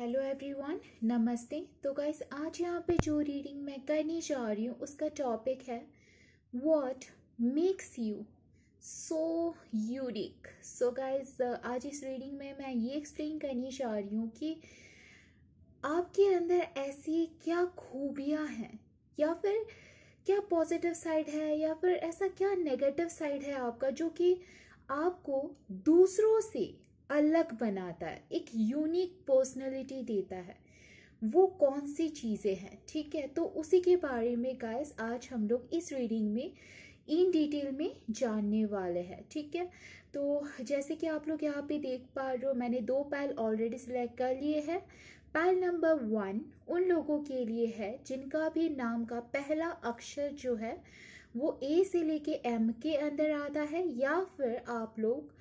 Hello everyone नमस्ते तो guys आज यहाँ पे जो रीडिंग मैं करने जा रही हूँ उसका टॉपिक है what makes you so unique so guys आज इस रीडिंग में मैं ये एक्सप्लेन करने जा रही हूँ कि आपके अंदर ऐसी क्या खूबियाँ हैं या फिर क्या पॉजिटिव साइड है या फिर ऐसा क्या नेगेटिव साइड है आपका जो कि आपको दूसरों से अलग बनाता है एक यूनिक पर्सनैलिटी देता है वो कौन सी चीज़ें हैं ठीक है तो उसी के बारे में गाइस आज हम लोग इस रीडिंग में इन डिटेल में जानने वाले हैं ठीक है तो जैसे कि आप लोग यहाँ पे देख पा रहे हो मैंने दो पैल ऑलरेडी सिलेक्ट कर लिए हैं पैल नंबर वन उन लोगों के लिए है जिनका भी नाम का पहला अक्षर जो है वो ए से लेके एम के अंदर आता है या फिर आप लोग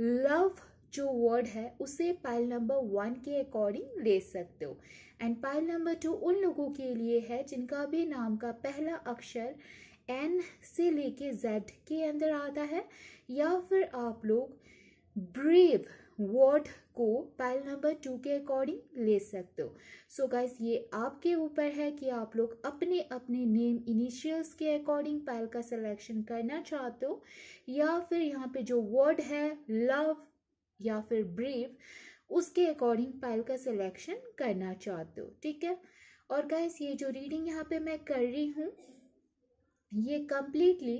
लव जो वर्ड है उसे पाइल नंबर वन के अकॉर्डिंग ले सकते हो एंड पाइल नंबर टू उन लोगों के लिए है जिनका भी नाम का पहला अक्षर एन से लेके जेड के अंदर आता है या फिर आप लोग ब्रेव वर्ड को पाइल नंबर टू के अकॉर्डिंग ले सकते हो सो गाइस गाइज ये आपके ऊपर है कि आप लोग अपने अपने नेम इनिशियल्स के अकॉर्डिंग पाइल का सिलेक्शन करना चाहते हो या फिर यहाँ पे जो वर्ड है लव या फिर ब्रेव उसके अकॉर्डिंग पाइल का सिलेक्शन करना चाहते हो ठीक है और गैस ये जो रीडिंग यहाँ पे मैं कर रही हूँ ये कम्प्लीटली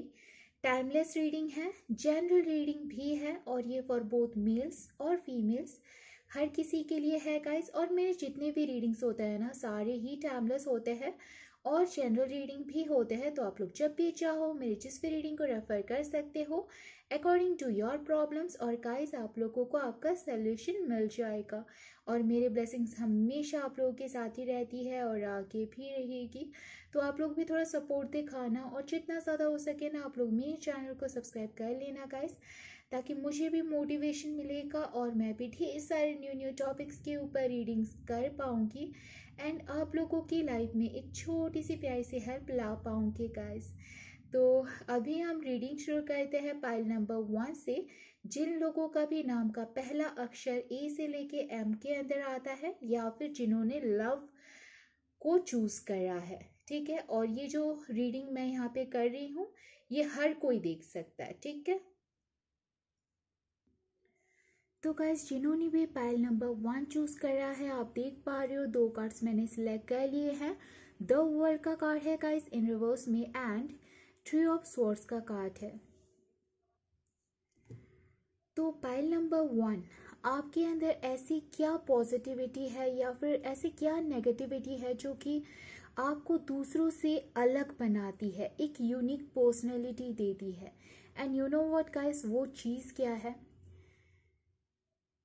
टाइमलेस रीडिंग है जनरल रीडिंग भी है और ये फॉर बोथ मेल्स और फीमेल्स हर किसी के लिए है गाइस और मेरे जितने भी रीडिंग्स होते हैं ना सारे ही टाइमलेस होते हैं और जनरल रीडिंग भी होते हैं तो आप लोग जब भी चाहो मेरे जिस भी रीडिंग को रेफ़र कर सकते हो अकॉर्डिंग टू योर प्रॉब्लम्स और काइज़ आप लोगों को आपका सल्यूशन मिल जाएगा और मेरे ब्लेसिंग्स हमेशा आप लोगों के साथ ही रहती है और आगे भी रहेगी तो आप लोग भी थोड़ा सपोर्ट दिखाना और जितना ज़्यादा हो सके ना आप लोग मेरे चैनल को सब्सक्राइब कर लेना काइज़ ताकि मुझे भी मोटिवेशन मिलेगा और मैं भी ढेर सारे न्यू न्यू टॉपिक्स के ऊपर रीडिंग्स कर पाऊँगी एंड आप लोगों की लाइफ में एक छोटी सी प्यारी सी हेल्प ला पाऊँगी गाइस तो अभी हम रीडिंग शुरू करते हैं पाइल नंबर वन से जिन लोगों का भी नाम का पहला अक्षर ए से लेके एम के अंदर आता है या फिर जिन्होंने लव को चूज करा है ठीक है और ये जो रीडिंग मैं यहाँ पे कर रही हूँ ये हर कोई देख सकता है ठीक है तो गाइज जिन्होंने भी पाइल नंबर वन चूज़ करा है आप देख पा रहे हो दो कार्ड्स मैंने सिलेक्ट कर लिए हैं द वर्ल्ड का कार्ड है गाइज इन रिवर्स में एंड थ्री ऑफ स्वर्ड्स का कार्ड है तो पाइल नंबर वन आपके अंदर ऐसी क्या पॉजिटिविटी है या फिर ऐसी क्या नेगेटिविटी है जो कि आपको दूसरों से अलग बनाती है एक यूनिक पर्सनैलिटी देती है and you know what guys वो चीज़ क्या है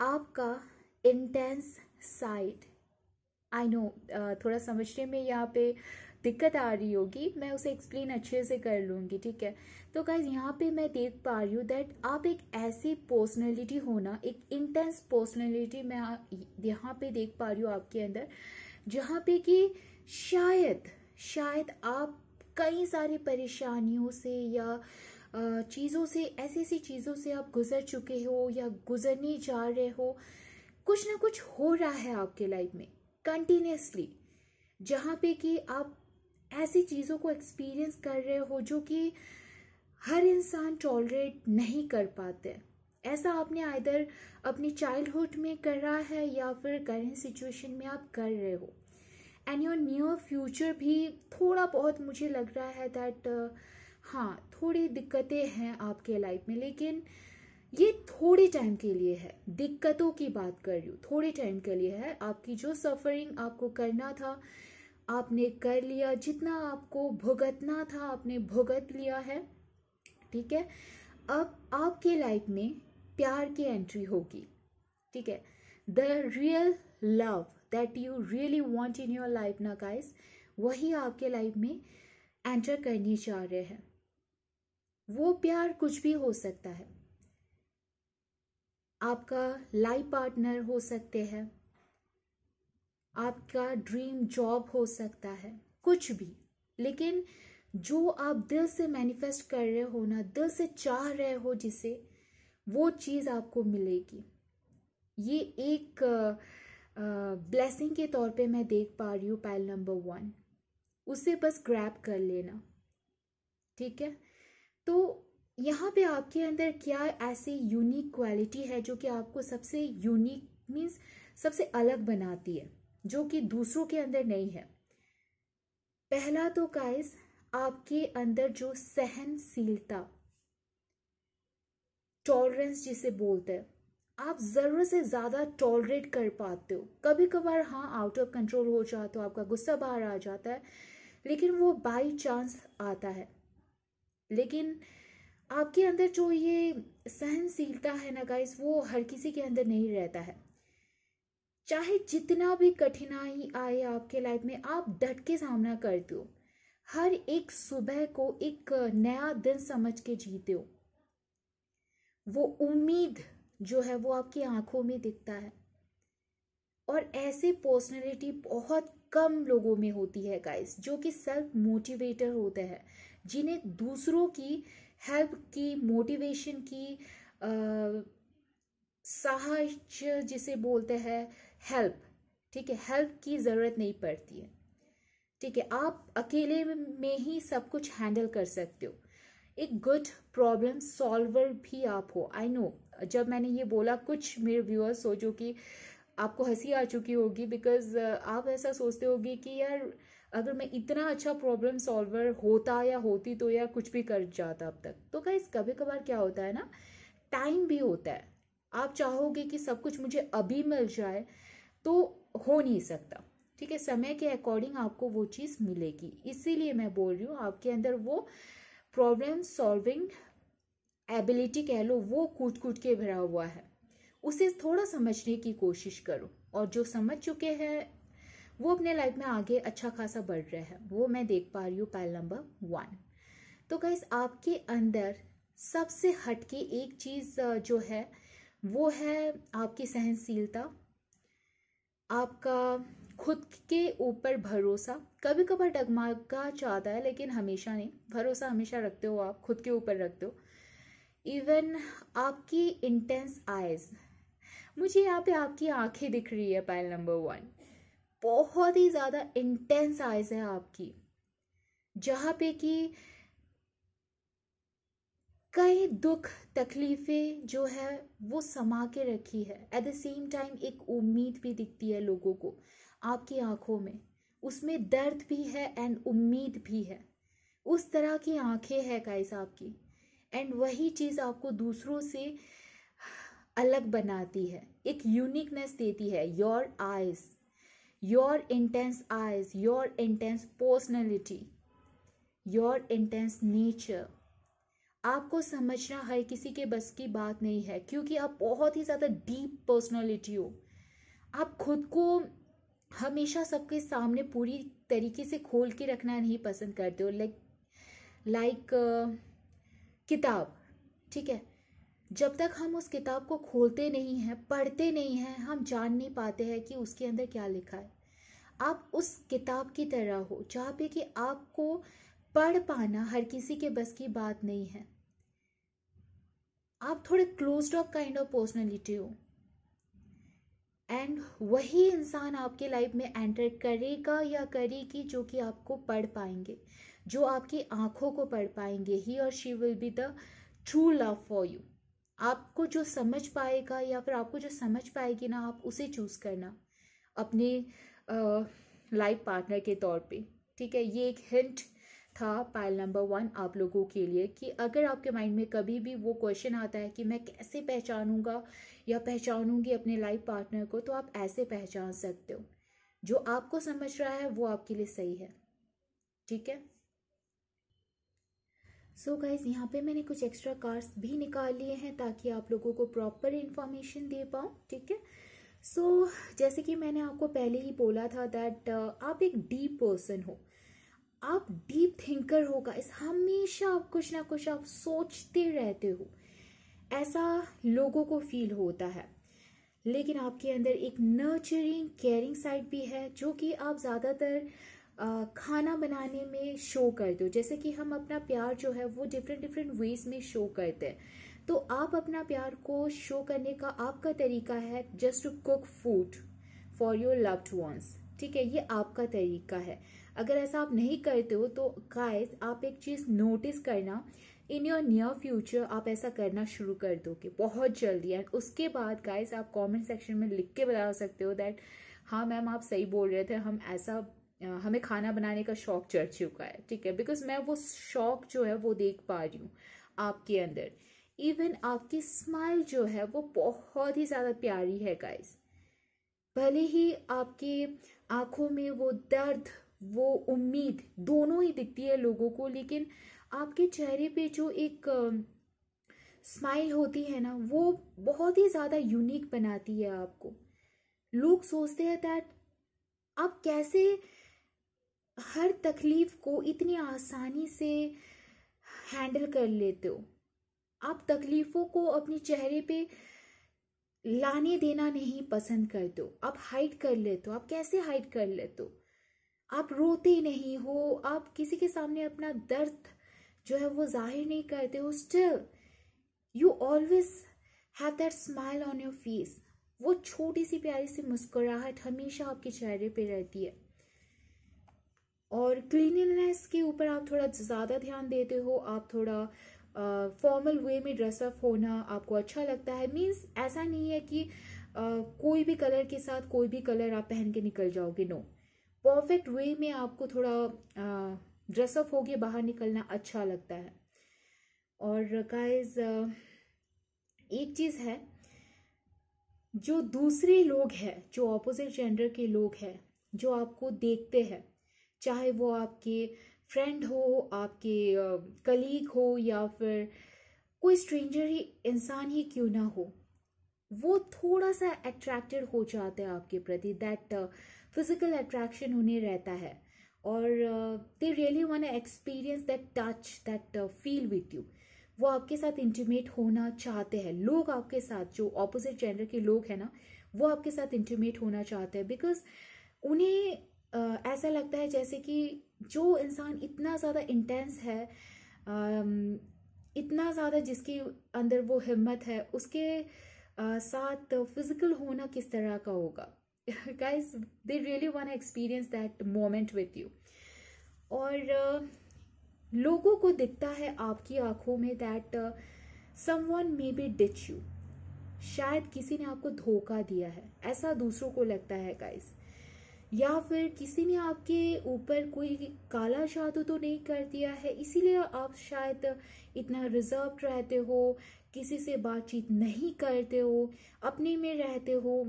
आपका इंटेंस साइड आई नो थोड़ा समझने में यहाँ पे दिक्कत आ रही होगी मैं उसे एक्सप्लेन अच्छे से कर लूँगी ठीक है तो गाइज यहाँ पे मैं देख पा रही हूँ दैट आप एक ऐसी पर्सनैलिटी होना एक इंटेंस पर्सनैलिटी मैं यहाँ पे देख पा रही हूँ आपके अंदर जहाँ पे कि शायद शायद आप कई सारी परेशानियों से या चीज़ों से ऐसी ऐसी चीज़ों से आप गुजर चुके हो या गुजरने जा रहे हो कुछ ना कुछ हो रहा है आपके लाइफ में कंटिन्यूसली जहाँ पे कि आप ऐसी चीज़ों को एक्सपीरियंस कर रहे हो जो कि हर इंसान टॉलरेट नहीं कर पाते ऐसा आपने आइदर अपनी चाइल्डहुड में करा है या फिर करेंट सिचुएशन में आप कर रहे हो एंड योर नियर फ्यूचर भी थोड़ा बहुत मुझे लग रहा है दैट हाँ थोड़ी दिक्कतें हैं आपके लाइफ में लेकिन ये थोड़े टाइम के लिए है दिक्कतों की बात कर रही हूँ थोड़े टाइम के लिए है आपकी जो सफरिंग आपको करना था आपने कर लिया जितना आपको भुगतना था आपने भुगत लिया है ठीक है अब आपके लाइफ में प्यार की एंट्री होगी ठीक है the real love that you really want in your life ना गाइस वही आपके लाइफ में एंटर करनी चाह रहे हैं वो प्यार कुछ भी हो सकता है आपका लाइफ पार्टनर हो सकते हैं आपका ड्रीम जॉब हो सकता है कुछ भी लेकिन जो आप दिल से मैनिफेस्ट कर रहे हो ना दिल से चाह रहे हो जिसे वो चीज़ आपको मिलेगी ये एक ब्लेसिंग के तौर पे मैं देख पा रही हूँ पायल नंबर वन उसे बस ग्रैप कर लेना ठीक है तो यहाँ पे आपके अंदर क्या ऐसी यूनिक क्वालिटी है जो कि आपको सबसे यूनिक मीन्स सबसे अलग बनाती है जो कि दूसरों के अंदर नहीं है पहला तो काइज आपके अंदर जो सहनशीलता टॉलरेंस जिसे बोलते हैं आप ज़रूरत से ज़्यादा टॉलरेट कर पाते हो कभी कभार हाँ आउट ऑफ कंट्रोल हो जाता हो आपका गुस्सा बाहर आ जाता है लेकिन वो बाई चांस आता है लेकिन आपके अंदर जो ये सहनशीलता है ना गाइस वो हर किसी के अंदर नहीं रहता है चाहे जितना भी कठिनाई आए आपके लाइफ में आप डट के सामना करते हो हर एक सुबह को एक नया दिन समझ के जीते हो वो उम्मीद जो है वो आपकी आंखों में दिखता है और ऐसे पर्सनैलिटी बहुत कम लोगों में होती है गाइस जो कि सेल्फ मोटिवेटर होते हैं जिन्हें दूसरों की हेल्प की मोटिवेशन की सहाय जिसे बोलते हैं हेल्प ठीक है हेल्प की ज़रूरत नहीं पड़ती है ठीक है आप अकेले में ही सब कुछ हैंडल कर सकते हो एक गुड प्रॉब्लम सॉल्वर भी आप हो आई नो जब मैंने ये बोला कुछ मेरे व्यूअर्स जो कि आपको हंसी आ चुकी होगी बिकॉज आप ऐसा सोचते होगी कि यार अगर मैं इतना अच्छा प्रॉब्लम सॉल्वर होता या होती तो या कुछ भी कर जाता अब तक तो गाइज कभी कभार क्या होता है ना टाइम भी होता है आप चाहोगे कि सब कुछ मुझे अभी मिल जाए तो हो नहीं सकता ठीक है समय के अकॉर्डिंग आपको वो चीज़ मिलेगी इसीलिए मैं बोल रही हूँ आपके अंदर वो प्रॉब्लम सॉल्विंग एबिलिटी कह लो वो कूद कूद के भरा हुआ है उसे थोड़ा समझने की कोशिश करो और जो समझ चुके हैं वो अपने लाइफ में आगे अच्छा खासा बढ़ रहे हैं वो मैं देख पा रही हूँ पायल नंबर वन तो गाइज आपके अंदर सबसे हटके एक चीज़ जो है वो है आपकी सहनशीलता आपका खुद के ऊपर भरोसा कभी कभार डगमगा चाहता है लेकिन हमेशा नहीं भरोसा हमेशा रखते हो आप खुद के ऊपर रखते हो इवन आपकी इंटेंस आइज़ मुझे यहाँ पे आपकी आंखें दिख रही है पायल नंबर वन बहुत ही ज़्यादा इंटेंस आइज़ हैं आपकी जहाँ पे कि कई दुख तकलीफ़ें जो है वो समा के रखी है एट द सेम टाइम एक उम्मीद भी दिखती है लोगों को आपकी आंखों में उसमें दर्द भी है एंड उम्मीद भी है उस तरह की आंखें है काइस आपकी एंड वही चीज़ आपको दूसरों से अलग बनाती है एक यूनिकनेस देती है your eyes your intense eyes, your intense personality your intense nature आपको समझना हर किसी के बस की बात नहीं है क्योंकि आप बहुत ही ज़्यादा डीप पर्सनालिटी हो आप खुद को हमेशा सबके सामने पूरी तरीके से खोल के रखना नहीं पसंद करते हो लाइक लाइक uh, किताब ठीक है जब तक हम उस किताब को खोलते नहीं हैं पढ़ते नहीं हैं हम जान नहीं पाते हैं कि उसके अंदर क्या लिखा है आप उस किताब की तरह हो जहाँ पे कि आपको पढ़ पाना हर किसी के बस की बात नहीं है आप थोड़े close of kind of personality हो एंड वही इंसान आपके लाइफ में एंटर करेगा या करेगी जो कि आपको पढ़ पाएंगे जो आपकी आंखों को पढ़ पाएंगे ही और she will be the true love for you आपको जो समझ पाएगा या फिर आपको जो समझ पाएगी ना आप उसे चूज़ करना अपने लाइफ पार्टनर के तौर पे ठीक है ये एक हिंट था पायल नंबर वन आप लोगों के लिए कि अगर आपके माइंड में कभी भी वो क्वेश्चन आता है कि मैं कैसे पहचानूंगा या पहचानूंगी अपने लाइफ पार्टनर को तो आप ऐसे पहचान सकते हो जो आपको समझ रहा है वो आपके लिए सही है ठीक है सो so गाइज यहाँ पे मैंने कुछ एक्स्ट्रा कार्ड्स भी निकाल लिए हैं ताकि आप लोगों को प्रॉपर इन्फॉर्मेशन दे पाऊँ ठीक है सो so, जैसे कि मैंने आपको पहले ही बोला था दैट uh, आप एक डीप पर्सन हो आप डीप थिंकर हो गाइज हमेशा आप कुछ ना कुछ आप सोचते रहते हो ऐसा लोगों को फील होता है लेकिन आपके अंदर एक नर्चरिंग केयरिंग साइड भी है जो कि आप ज़्यादातर खाना बनाने में शो करते हो जैसे कि हम अपना प्यार जो है वो डिफरेंट डिफरेंट वेज में शो करते हैं तो आप अपना प्यार को शो करने का आपका तरीका है just to cook food for your loved ones ठीक है ये आपका तरीका है अगर ऐसा आप नहीं करते हो तो गाइस आप एक चीज़ नोटिस करना इन योर नियर फ्यूचर आप ऐसा करना शुरू कर दोगे बहुत जल्दी एंड उसके बाद गाइस आप कमेंट सेक्शन में लिख के बता सकते हो दैट हाँ मैम आप सही बोल रहे थे हम ऐसा हमें खाना बनाने का शौक चढ़ चुका है ठीक है बिकॉज मैं वो शौक जो है वो देख पा रही हूँ आपके अंदर इवन आपकी स्माइल जो है वो बहुत ही ज़्यादा प्यारी है गाइस भले ही आपके आंखों में वो दर्द वो उम्मीद दोनों ही दिखती है लोगों को लेकिन आपके चेहरे पे जो एक स्माइल होती है ना वो बहुत ही ज़्यादा यूनिक बनाती है आपको लोग सोचते हैं दैट आप कैसे हर तकलीफ़ को इतनी आसानी से हैंडल कर लेते हो आप तकलीफ़ों को अपने चेहरे पे लाने देना नहीं पसंद करते हो आप हाइड कर लेते हो आप कैसे हाइड कर लेते हो आप रोते नहीं हो आप किसी के सामने अपना दर्द जो है वो जाहिर नहीं करते हो still you always have that smile on your face वो छोटी सी प्यारी सी मुस्कुराहट हमेशा आपके चेहरे पे रहती है और क्लीनिनेस के ऊपर आप थोड़ा ज़्यादा ध्यान देते हो आप थोड़ा फॉर्मल वे में ड्रेसअप होना आपको अच्छा लगता है मीन्स ऐसा नहीं है कि uh, कोई भी कलर के साथ कोई भी कलर आप पहन के निकल जाओगे नो परफेक्ट वे में आपको थोड़ा ड्रेसअप uh, होके बाहर निकलना अच्छा लगता है और गाइज uh, एक चीज़ है जो दूसरे लोग हैं जो ऑपोजिट जेंडर के लोग हैं जो आपको देखते हैं चाहे वो आपके फ्रेंड हो आपके कलीग हो या फिर कोई स्ट्रेंजर ही इंसान ही क्यों ना हो वो थोड़ा सा अट्रैक्टेड हो जाते हैं आपके प्रति दैट फिजिकल अट्रैक्शन उन्हें रहता है और they really want experience that touch that feel with you वो आपके साथ इंटीमेट होना चाहते हैं लोग आपके साथ जो ऑपोजिट जेंडर के लोग हैं ना वो आपके साथ इंटीमेट होना चाहते हैं बिकॉज उन्हें ऐसा लगता है जैसे कि जो इंसान इतना ज़्यादा इंटेंस है इतना ज़्यादा जिसकी अंदर वो हिम्मत है उसके साथ फिज़िकल होना किस तरह का होगा guys they really want experience that moment with you और लोगों को दिखता है आपकी आंखों में that one may be ditch you शायद किसी ने आपको धोखा दिया है ऐसा दूसरों को लगता है गाइस या फिर किसी ने आपके ऊपर कोई काला जादू तो नहीं कर दिया है इसीलिए आप शायद इतना रिजर्व रहते हो किसी से बातचीत नहीं करते हो अपने में रहते हो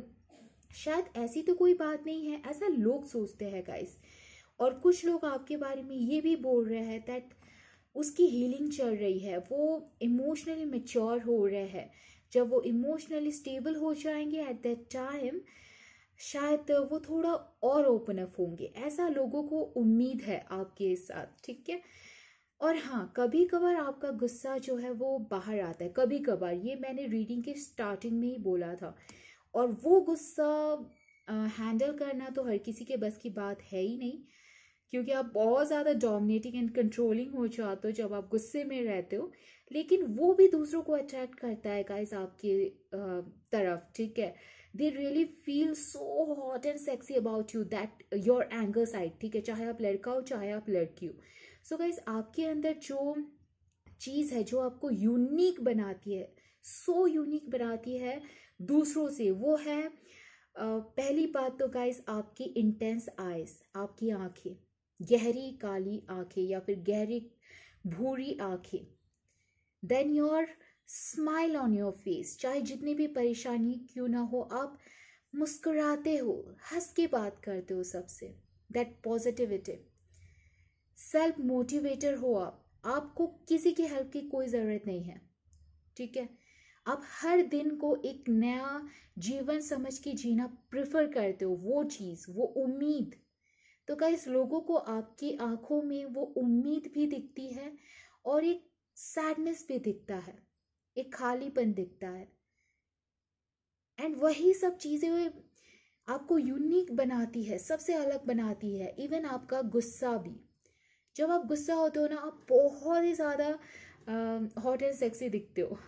शायद ऐसी तो कोई बात नहीं है ऐसा लोग सोचते हैं गाइस और कुछ लोग आपके बारे में ये भी बोल रहे हैं दैट उसकी हीलिंग चल रही है वो इमोशनली मेच्योर हो रहे हैं जब वो इमोशनली स्टेबल हो जाएंगे एट दैट टाइम शायद वो थोड़ा और ओपन अप होंगे ऐसा लोगों को उम्मीद है आपके साथ ठीक है और हाँ कभी कभार आपका गुस्सा जो है वो बाहर आता है कभी कभार ये मैंने रीडिंग के स्टार्टिंग में ही बोला था और वो गुस्सा हैंडल करना तो हर किसी के बस की बात है ही नहीं क्योंकि आप बहुत ज़्यादा डोमिनेटिंग एंड कंट्रोलिंग हो जाते हो जब आप गुस्से में रहते हो लेकिन वो भी दूसरों को अट्रैक्ट करता है गाइस आपकी तरफ ठीक है they really feel so hot and sexy about you that your anger side ठीक है चाहे आप लड़का हो चाहे आप लड़की हो सो so गाइज आपके अंदर जो चीज़ है जो आपको यूनिक बनाती है सो so यूनिक बनाती है दूसरों से वो है पहली बात तो गाइज आपकी इंटेंस आइज आपकी आंखें गहरी काली आंखें या फिर गहरी भूरी आंखें then your smile on your face चाहे जितनी भी परेशानी क्यों ना हो आप मुस्कुराते हो हंस के बात करते हो सबसे दैट पॉजिटिविटी सेल्फ मोटिवेटर हो आप आपको किसी की हेल्प की कोई ज़रूरत नहीं है ठीक है आप हर दिन को एक नया जीवन समझ के जीना प्रेफर करते हो वो चीज़ वो उम्मीद तो गाइस लोगों को आपकी आंखों में वो उम्मीद भी दिखती है और एक सैडनेस भी दिखता है एक खालीपन दिखता है एंड वही सब चीज़ें आपको यूनिक बनाती है सबसे अलग बनाती है इवन आपका गुस्सा भी जब आप गुस्सा होते हो ना आप बहुत ही ज़्यादा हॉट एंड सेक्सी दिखते हो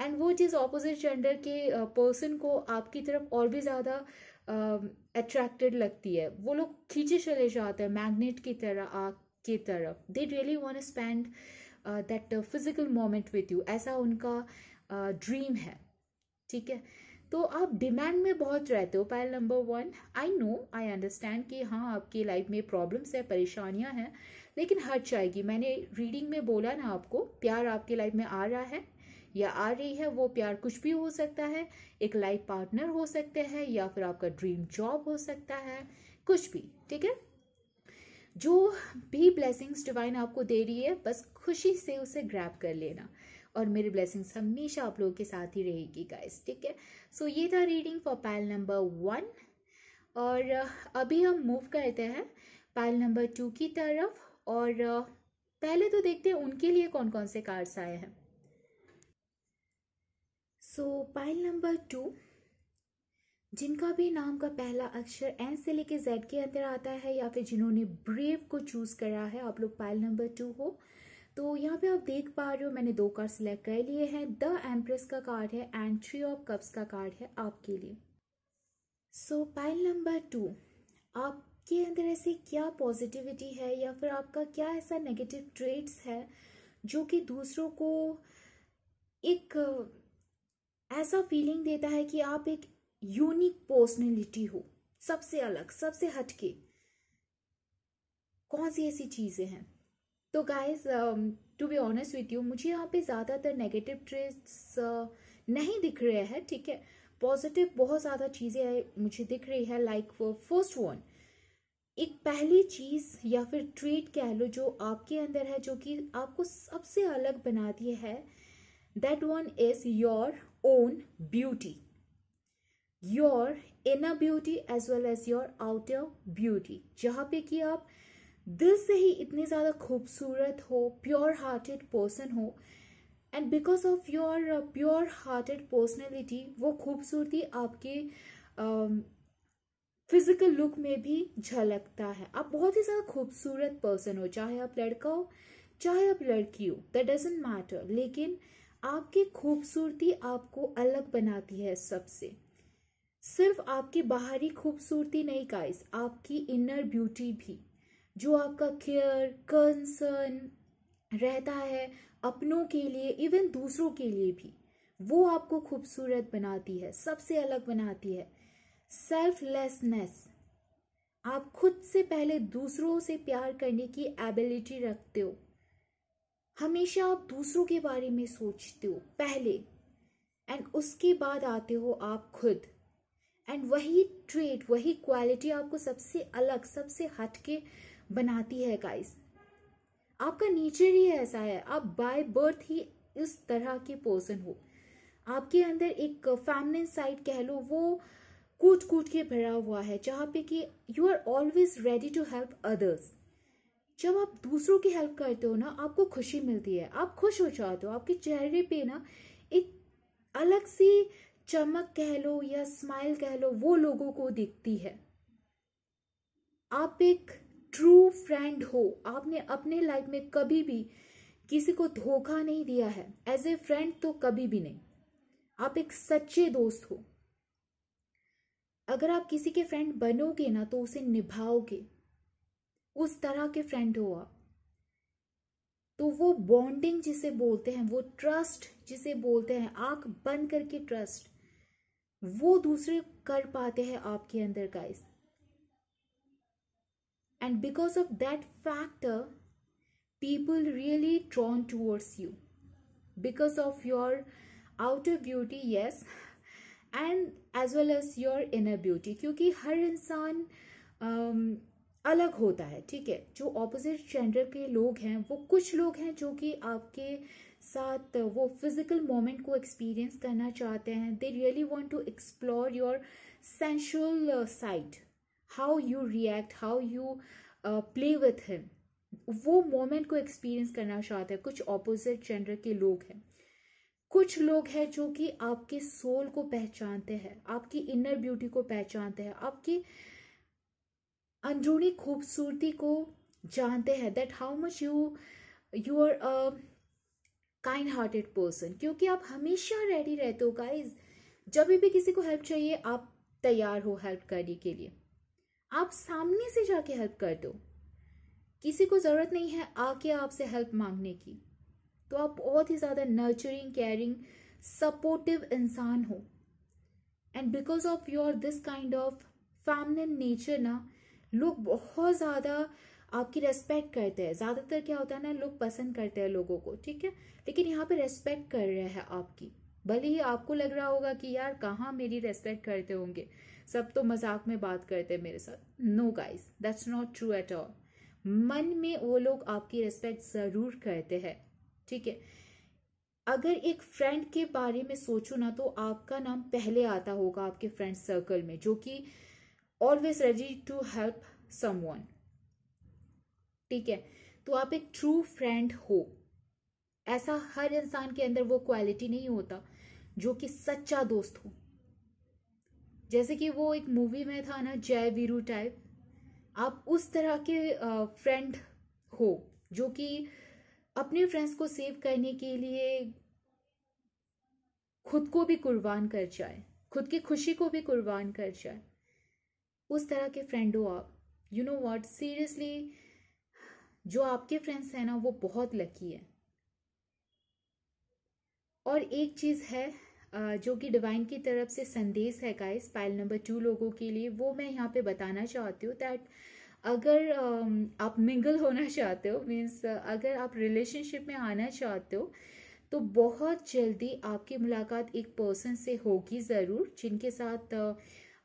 एंड वो चीज़ ऑपोजिट जेंडर के पर्सन को आपकी तरफ और भी ज़्यादा uh, अट्रैक्टेड लगती है वो लोग खींचे चले जाते हैं मैग्नेट की तरह आग की तरफ they really want spend that physical moment with you ऐसा उनका ड्रीम uh, है ठीक है तो आप डिमांड में बहुत रहते हो pile number one I know I understand कि हाँ आपकी लाइफ में प्रॉब्लम्स है परेशानियाँ हैं लेकिन हट जाएगी मैंने रीडिंग में बोला ना आपको प्यार आपकी लाइफ में आ रहा है या आ रही है वो प्यार कुछ भी हो सकता है एक लाइफ पार्टनर हो सकते हैं या फिर आपका ड्रीम जॉब हो सकता है कुछ भी ठीक है जो भी ब्लेसिंग्स डिवाइन आपको दे रही है बस खुशी से उसे ग्रैप कर लेना और मेरी ब्लेसिंग्स हमेशा आप लोगों के साथ ही रहेगी गाइस ठीक है सो ये था reading for pile number one और अभी हम मूव करते हैं पैल नंबर टू की तरफ और पहले तो देखते हैं उनके लिए कौन कौन से कार्ड्स आए हैं सो पाइल नंबर टू जिनका भी नाम का पहला अक्षर एन से लेके जेड के अंदर आता है या फिर जिन्होंने ब्रेव को चूज़ करा है आप लोग पाइल नंबर टू हो तो यहाँ पे आप देख पा रहे हो मैंने दो कार्ड सिलेक्ट कर लिए हैं द एम्प्रेस का कार्ड है एंड थ्री ऑफ कप्स का कार्ड है आपके लिए सो पाइल नंबर टू आपके अंदर ऐसी क्या पॉजिटिविटी है या फिर आपका क्या ऐसा नेगेटिव ट्रेड्स है जो कि दूसरों को एक ऐसा फीलिंग देता है कि आप एक यूनिक पर्सनैलिटी हो सबसे अलग सबसे हटके कौन सी ऐसी चीज़ें हैं तो guys to be honest with you मुझे यहाँ पे ज़्यादातर नेगेटिव ट्रेड्स नहीं दिख रहे हैं ठीक है पॉजिटिव बहुत ज़्यादा चीज़ें मुझे दिख रही है लाइक फर्स्ट वन एक पहली चीज़ या फिर ट्रेड कह लो जो आपके अंदर है जो कि आपको सबसे अलग बनाती है that one is your own beauty. Your inner beauty as well as your outer beauty. जहाँ पे कि आप दिल से ही इतने ज़्यादा खूबसूरत हो प्योर हार्टेड पर्सन हो and because of your pure hearted personality वो खूबसूरती आपके फिजिकल uh, लुक में भी झलकता है आप बहुत ही ज़्यादा खूबसूरत पर्सन हो चाहे आप लड़का हो चाहे आप लड़की हो दैट डजेंट मैटर लेकिन uh, आपकी खूबसूरती आपको अलग बनाती है सबसे सिर्फ आपकी बाहरी खूबसूरती नहीं गाइस आपकी इनर ब्यूटी भी जो आपका केयर कंसर्न रहता है अपनों के लिए इवन दूसरों के लिए भी वो आपको खूबसूरत बनाती है सबसे अलग बनाती है सेल्फलेसनेस आप खुद से पहले दूसरों से प्यार करने की एबिलिटी रखते हो हमेशा आप दूसरों के बारे में सोचते हो पहले एंड उसके बाद आते हो आप खुद एंड वही ट्रेड वही क्वालिटी आपको सबसे अलग सबसे हटके बनाती है गाइस आपका नेचर ही ऐसा है आप बाय बर्थ ही इस तरह के पर्सन हो आपके अंदर एक फैमिलिन साइड कह लो वो कूट कूट के भरा हुआ है जहाँ पे कि you are always ready to help others जब आप दूसरों की हेल्प करते हो ना आपको खुशी मिलती है आप खुश हो जाते हो आपके चेहरे पे ना एक अलग सी चमक कह लो या स्माइल कह लो वो लोगों को दिखती है आप एक ट्रू फ्रेंड हो आपने अपने लाइफ में कभी भी किसी को धोखा नहीं दिया है एज ए फ्रेंड तो कभी भी नहीं आप एक सच्चे दोस्त हो अगर आप किसी के फ्रेंड बनोगे ना तो उसे निभाओगे उस तरह के फ्रेंड हो आप तो वो बॉन्डिंग जिसे बोलते हैं वो ट्रस्ट जिसे बोलते हैं आंख बंद करके ट्रस्ट वो दूसरे कर पाते हैं आपके अंदर guys and because of that factor people really drawn towards you because of your outer beauty yes and as well as your inner beauty क्योंकि हर इंसान um, अलग होता है ठीक है जो ऑपोजिट जेंडर के लोग हैं वो कुछ लोग हैं जो कि आपके साथ वो फिजिकल मोमेंट को एक्सपीरियंस करना चाहते हैं they really want to explore your sensual side how you react how you play with him वो मोमेंट को एक्सपीरियंस करना चाहते हैं कुछ ऑपोजिट जेंडर के लोग हैं कुछ लोग हैं जो कि आपके सोल को पहचानते हैं आपकी इनर ब्यूटी को पहचानते हैं आपकी अंदरूनी खूबसूरती को जानते हैं that how much you you are a kind hearted person क्योंकि आप हमेशा रेडी रहते हो गाइज जब भी किसी को हेल्प चाहिए आप तैयार हो हेल्प करने के लिए आप सामने से जाके हेल्प कर दो किसी को ज़रूरत नहीं है आके आपसे हेल्प मांगने की तो आप बहुत ही ज़्यादा नर्चरिंग केयरिंग सपोर्टिव इंसान हो and because of your this kind of feminine nature ना लोग बहुत ज़्यादा आपकी रेस्पेक्ट करते हैं ज़्यादातर क्या होता है ना लोग पसंद करते हैं लोगों को ठीक है लेकिन यहाँ पे रेस्पेक्ट कर रहे हैं आपकी भले ही आपको लग रहा होगा कि यार कहाँ मेरी रेस्पेक्ट करते होंगे सब तो मजाक में बात करते हैं मेरे साथ no guys that's not true at all मन में वो लोग आपकी रेस्पेक्ट ज़रूर करते हैं ठीक है अगर एक फ्रेंड के बारे में सोचो ना तो आपका नाम पहले आता होगा आपके फ्रेंड सर्कल में जो कि always ready to help one ठीक है तो आप एक ट्रू फ्रेंड हो ऐसा हर इंसान के अंदर वो क्वालिटी नहीं होता जो कि सच्चा दोस्त हो जैसे कि वो एक मूवी में था ना जय वीरू टाइप आप उस तरह के फ्रेंड हो जो कि अपने फ्रेंड्स को सेव करने के लिए खुद को भी कुर्बान कर जाए खुद की खुशी को भी कुर्बान कर जाए उस तरह के फ्रेंड हो आप यू नो वॉट सीरियसली जो आपके फ्रेंड्स हैं ना वो बहुत लकी है और एक चीज़ है जो कि डिवाइन की तरफ से संदेश है गाइस पाइल नंबर टू लोगों के लिए वो मैं यहाँ पे बताना चाहती हूँ दैट अगर आप मिंगल होना चाहते हो मीन्स अगर आप रिलेशनशिप में आना चाहते हो तो बहुत जल्दी आपकी मुलाकात एक पर्सन से होगी ज़रूर जिनके साथ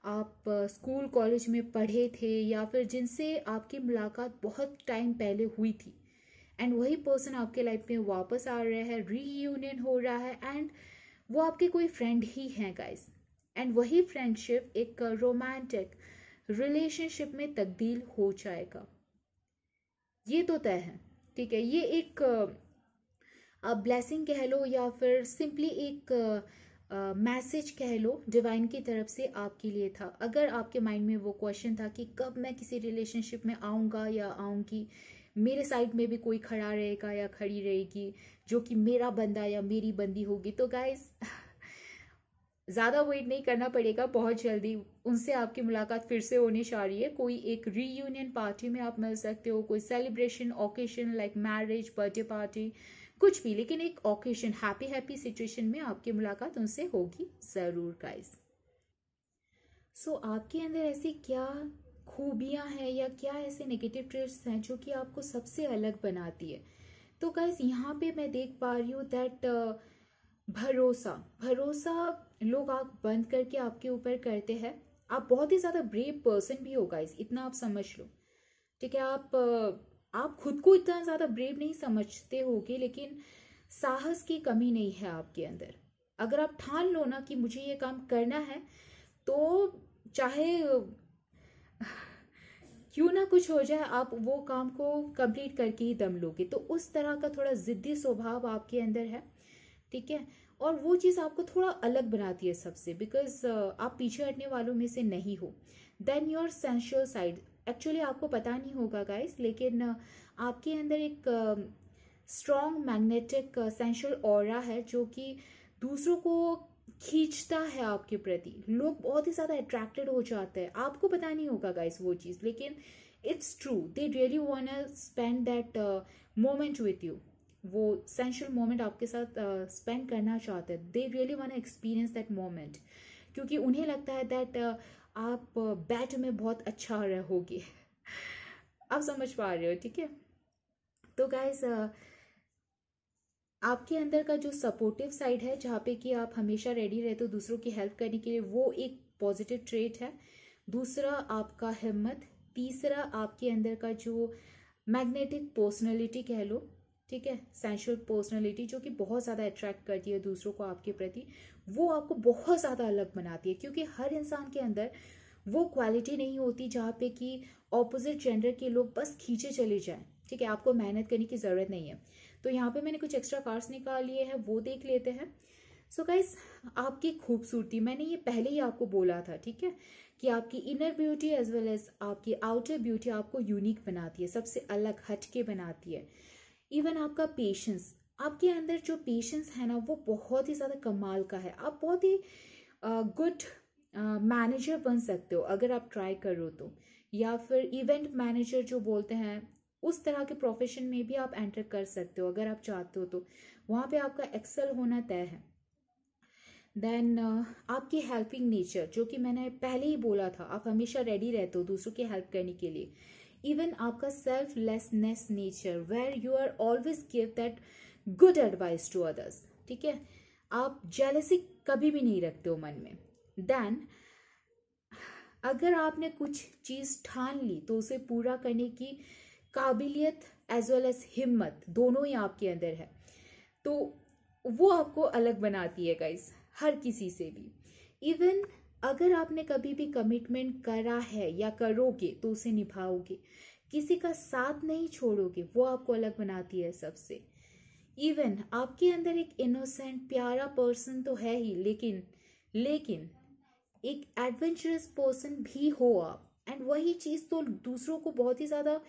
आप स्कूल कॉलेज में पढ़े थे या फिर जिनसे आपकी मुलाकात बहुत टाइम पहले हुई थी एंड वही पर्सन आपके लाइफ में वापस आ रहा है रीयूनियन हो रहा है एंड वो आपके कोई फ्रेंड ही हैं गाइस एंड वही फ्रेंडशिप एक रोमांटिक रिलेशनशिप में तब्दील हो जाएगा ये तो तय है ठीक है ये एक ब्लेसिंग कह लो या फिर सिंपली एक uh, मैसेज uh, कह लो डिवाइन की तरफ से आपके लिए था अगर आपके माइंड में वो क्वेश्चन था कि कब मैं किसी रिलेशनशिप में आऊँगा या आऊँगी मेरे साइड में भी कोई खड़ा रहेगा या खड़ी रहेगी जो कि मेरा बंदा या मेरी बंदी होगी तो गाइस ज़्यादा वेट नहीं करना पड़ेगा बहुत जल्दी उनसे आपकी मुलाकात फिर से होने जा रही है कोई एक रीयूनियन पार्टी में आप मिल सकते हो कोई celebration occasion like marriage birthday party कुछ भी लेकिन एक ओकेजन हैप्पी हैप्पी सिचुएशन में आपकी मुलाकात उनसे होगी ज़रूर गाइज सो so, आपके अंदर ऐसी क्या खूबियां हैं या क्या ऐसे नेगेटिव ट्रेड्स हैं जो कि आपको सबसे अलग बनाती है तो गाइज यहाँ पे मैं देख पा रही हूँ दैट uh, भरोसा भरोसा लोग आग बंद करके आपके ऊपर करते हैं आप बहुत ही ज़्यादा ब्रेव पर्सन भी हो गाइज इतना आप समझ लो ठीक है आप uh, आप खुद को इतना ज़्यादा ब्रेव नहीं समझते होगे लेकिन साहस की कमी नहीं है आपके अंदर अगर आप ठान लो ना कि मुझे ये काम करना है तो चाहे क्यों ना कुछ हो जाए आप वो काम को कंप्लीट करके ही दम लोगे तो उस तरह का थोड़ा ज़िद्दी स्वभाव आपके अंदर है ठीक है और वो चीज़ आपको थोड़ा अलग बनाती है सबसे बिकॉज आप पीछे हटने वालों में से नहीं हो then your sensual side actually आपको पता नहीं होगा गाइस लेकिन आपके अंदर एक स्ट्रॉन्ग मैग्नेटिक सेंशल और है जो कि दूसरों को खींचता है आपके प्रति लोग बहुत ही ज़्यादा अट्रैक्टेड हो जाते हैं आपको पता नहीं होगा गाइस वो चीज़ लेकिन it's true they really want spend that moment with you वो सेंशल मोमेंट आपके साथ स्पेंड uh, करना चाहते हैं they really want experience that moment क्योंकि उन्हें लगता है दैट आप बैट में बहुत अच्छा रहोगे आप समझ पा रहे हो ठीक है तो गाइज आपके अंदर का जो सपोर्टिव साइड है जहाँ पे कि आप हमेशा रेडी रहते हो तो दूसरों की हेल्प करने के लिए वो एक पॉजिटिव ट्रेट है दूसरा आपका हिम्मत तीसरा आपके अंदर का जो मैग्नेटिक पर्सनैलिटी कह लो ठीक है सेंशुअल पर्सनैलिटी जो कि बहुत ज़्यादा अट्रैक्ट करती है दूसरों को आपके प्रति वो आपको बहुत ज़्यादा अलग बनाती है क्योंकि हर इंसान के अंदर वो क्वालिटी नहीं होती जहाँ पे कि ऑपोजिट जेंडर के लोग बस खींचे चले जाएं ठीक है आपको मेहनत करने की ज़रूरत नहीं है तो यहाँ पे मैंने कुछ एक्स्ट्रा कार्ड्स निकाल लिए हैं वो देख लेते हैं सो so गाइज आपकी खूबसूरती मैंने ये पहले ही आपको बोला था ठीक है कि आपकी inner beauty as well as आपकी आउटर ब्यूटी आपको यूनिक बनाती है सबसे अलग हटके बनाती है इवन आपका पेशेंस आपके अंदर जो पेशेंस है ना वो बहुत ही ज़्यादा कमाल का है आप बहुत ही गुड मैनेजर बन सकते हो अगर आप ट्राई करो तो या फिर इवेंट मैनेजर जो बोलते हैं उस तरह के प्रोफेशन में भी आप एंटर कर सकते हो अगर आप चाहते हो तो वहाँ पे आपका एक्सेल होना तय है देन uh, आपकी हेल्पिंग नेचर जो कि मैंने पहले ही बोला था आप हमेशा रेडी रहते हो दूसरों की हेल्प करने के लिए इवन आपका selflessness nature where you are always give that good advice to others ठीक है आप जेलसी कभी भी नहीं रखते हो मन में देन अगर आपने कुछ चीज़ ठान ली तो उसे पूरा करने की काबिलियत एज वेल एज हिम्मत दोनों ही आपके अंदर है तो वो आपको अलग बनाती है गाइज हर किसी से भी इवन अगर आपने कभी भी कमिटमेंट करा है या करोगे तो उसे निभाओगे किसी का साथ नहीं छोड़ोगे वो आपको अलग बनाती है सबसे इवन आपके अंदर एक इनोसेंट प्यारा पर्सन तो है ही लेकिन लेकिन एक एडवेंचरस पर्सन भी हो आप एंड वही चीज़ तो दूसरों को बहुत ही ज़्यादा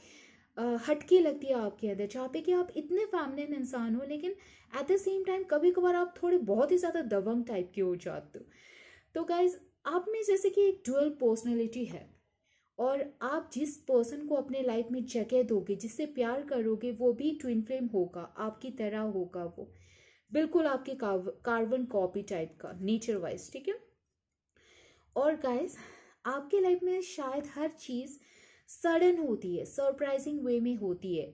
हटके लगती है आपके अंदर जहाँ पे कि आप इतने फैमिलियन इंसान हो लेकिन एट द सेम टाइम कभी कभार आप थोड़े बहुत ही ज़्यादा दबंग टाइप के हो जाते हो तो गाइज आप में जैसे कि एक डुअल पर्सनैलिटी है और आप जिस पर्सन को अपने लाइफ में जगह दोगे जिससे प्यार करोगे वो भी ट्विन फ्लेम होगा आपकी तरह होगा वो बिल्कुल आपके कार्बन कॉपी टाइप का नेचर वाइज ठीक है और गाइस आपके लाइफ में शायद हर चीज़ सडन होती है सरप्राइजिंग वे में होती है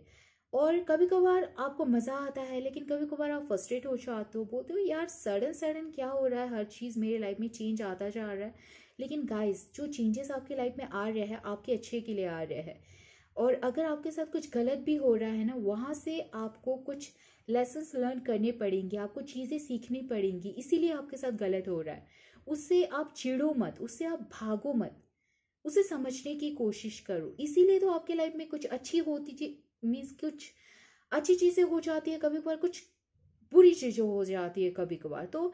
और कभी कभार आपको मज़ा आता है लेकिन कभी कभार आप फर्स्ट्रेट हो जाते हो बोलते हो यार सडन सडन क्या हो रहा है हर चीज़ मेरे लाइफ में चेंज आता जा रहा है लेकिन गाइस जो चेंजेस आपके लाइफ में आ रहे हैं आपके अच्छे के लिए आ रहे हैं और अगर आपके साथ कुछ गलत भी हो रहा है ना वहाँ से आपको कुछ लेसन्स लर्न करने पड़ेंगे आपको चीज़ें सीखनी पड़ेंगी इसीलिए आपके साथ गलत हो रहा है उससे आप चिड़ो मत उससे आप भागो मत उसे समझने की कोशिश करो इसीलिए तो आपके लाइफ में कुछ अच्छी होती मीन्स कुछ अच्छी चीज़ें हो जाती है कभी कभार कुछ बुरी चीज़ें हो जाती है कभी कभार तो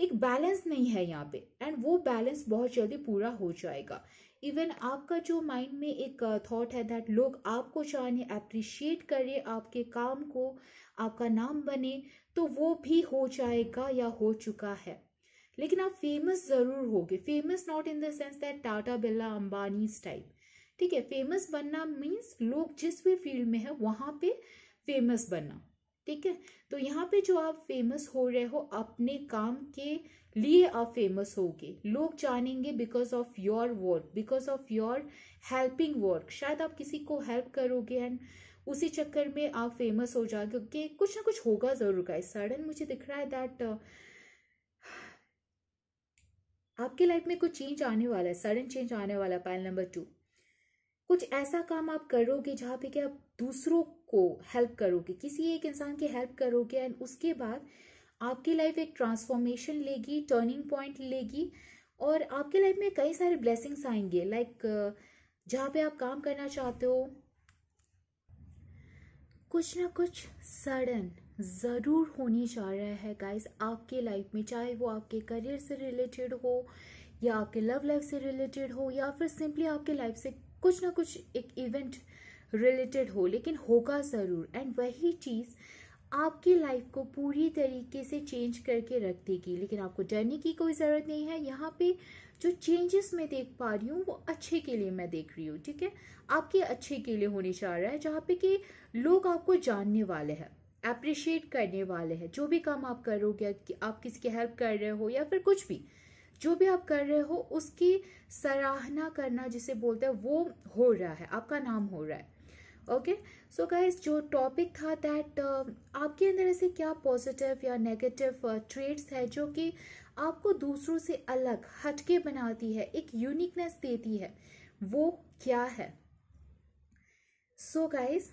एक बैलेंस नहीं है यहाँ पे एंड वो बैलेंस बहुत जल्दी पूरा हो जाएगा इवन आपका जो माइंड में एक थॉट है दैट लोग आपको जाने अप्रिशिएट करें आपके काम को आपका नाम बने तो वो भी हो जाएगा या हो चुका है लेकिन आप फेमस ज़रूर होगे famous not in the sense that Tata Birla Ambani type ठीक है फेमस बनना मीन्स लोग जिस भी फील्ड में है वहाँ पे फेमस बनना ठीक है तो यहाँ पे जो आप फेमस हो रहे हो अपने काम के लिए आप फेमस होगे लोग जानेंगे because of your work because of your helping work शायद आप किसी को हेल्प करोगे एंड उसी चक्कर में आप फेमस हो जाओगे क्योंकि कुछ ना कुछ होगा जरूर का सडन मुझे दिख रहा है दैट uh, आपके लाइफ में कुछ चेंज आने वाला है सडन चेंज आने वाला है पाइल नंबर टू कुछ ऐसा काम आप करोगे जहाँ पे कि आप दूसरों को हेल्प करोगे किसी एक इंसान की हेल्प करोगे एंड उसके बाद आपकी लाइफ एक ट्रांसफॉर्मेशन लेगी टर्निंग पॉइंट लेगी और आपके लाइफ में कई सारे ब्लेसिंग्स आएंगे लाइक जहाँ पे आप काम करना चाहते हो कुछ ना कुछ सडन ज़रूर होने जा रहा है गाइस आपके लाइफ में चाहे वो आपके करियर से रिलेटेड हो या आपके लव लाइफ से रिलेटेड हो या फिर सिंपली आपके लाइफ से कुछ ना कुछ एक इवेंट रिलेटेड हो लेकिन होगा ज़रूर एंड वही चीज़ आपकी लाइफ को पूरी तरीके से चेंज करके रख देगी लेकिन आपको डरने की कोई ज़रूरत नहीं है यहाँ पे जो चेंजेस मैं देख पा रही हूँ वो अच्छे के लिए मैं देख रही हूँ ठीक है आपके अच्छे के लिए होने जा रहा है जहाँ पे कि लोग आपको जानने वाले हैं अप्रिशिएट करने वाले हैं जो भी काम आप करोगे कि आप किसी की हेल्प कर रहे हो या फिर कुछ भी जो भी आप कर रहे हो उसकी सराहना करना जिसे बोलते हैं वो हो रहा है आपका नाम हो रहा है ओके सो गाइज जो टॉपिक था दैट uh, आपके अंदर ऐसे क्या पॉजिटिव या नेगेटिव ट्रेड्स uh, है जो कि आपको दूसरों से अलग हटके बनाती है एक यूनिकनेस देती है वो क्या है सो so गाइज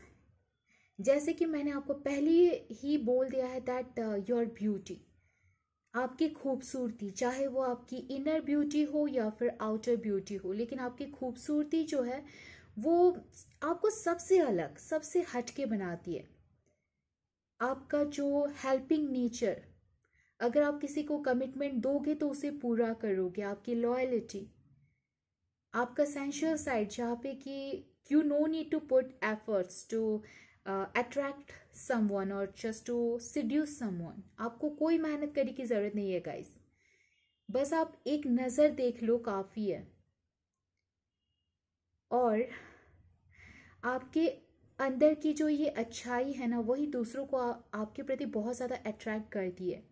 जैसे कि मैंने आपको पहले ही बोल दिया है दैट योर ब्यूटी आपकी खूबसूरती चाहे वो आपकी इनर ब्यूटी हो या फिर आउटर ब्यूटी हो लेकिन आपकी खूबसूरती जो है वो आपको सबसे अलग सबसे हटके बनाती है आपका जो हेल्पिंग नेचर अगर आप किसी को कमिटमेंट दोगे तो उसे पूरा करोगे आपकी लॉयलिटी आपका सेंशुअल साइड जहाँ पे कि you know need to put efforts to attract one और जस्ट टू सिड्यूस वन आपको कोई मेहनत करने की ज़रूरत नहीं है गाइस बस आप एक नज़र देख लो काफ़ी है और आपके अंदर की जो ये अच्छाई है ना वही दूसरों को आ, आपके प्रति बहुत ज़्यादा अट्रैक्ट करती है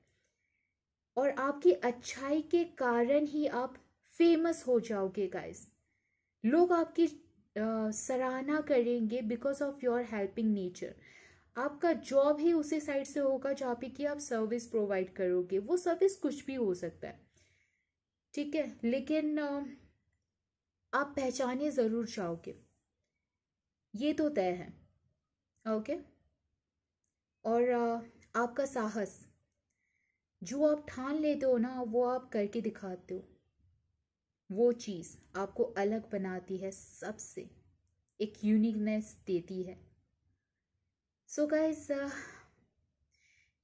और आपकी अच्छाई के कारण ही आप फेमस हो जाओगे गाइस लोग आपकी सराहना करेंगे because of your helping nature आपका जॉब ही उसी साइड से होगा जहाँ पे कि आप सर्विस प्रोवाइड करोगे वो सर्विस कुछ भी हो सकता है ठीक है लेकिन आप पहचाने ज़रूर जाओगे ये तो तय है ओके और आपका साहस जो आप ठान लेते हो ना वो आप करके दिखाते हो वो चीज़ आपको अलग बनाती है सबसे एक यूनिकनेस देती है सो so गाइज uh,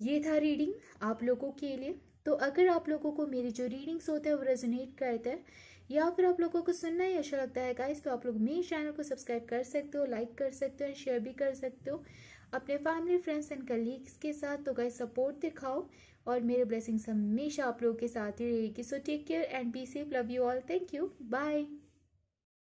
ये था रीडिंग आप लोगों के लिए तो अगर आप लोगों को मेरी जो रीडिंग्स होते हैं वो रेजोनेट करते हैं या फिर आप लोगों को सुनना ही अच्छा लगता है गाइज तो आप लोग मेरे चैनल को सब्सक्राइब कर सकते हो लाइक कर सकते हो एंड शेयर भी कर सकते हो अपने फैमिली फ्रेंड्स एंड कलीग्स के साथ तो गाइज सपोर्ट दिखाओ और मेरे ब्लेसिंग्स हमेशा आप लोगों के साथ ही रहेगी so take care and be safe love you all thank you bye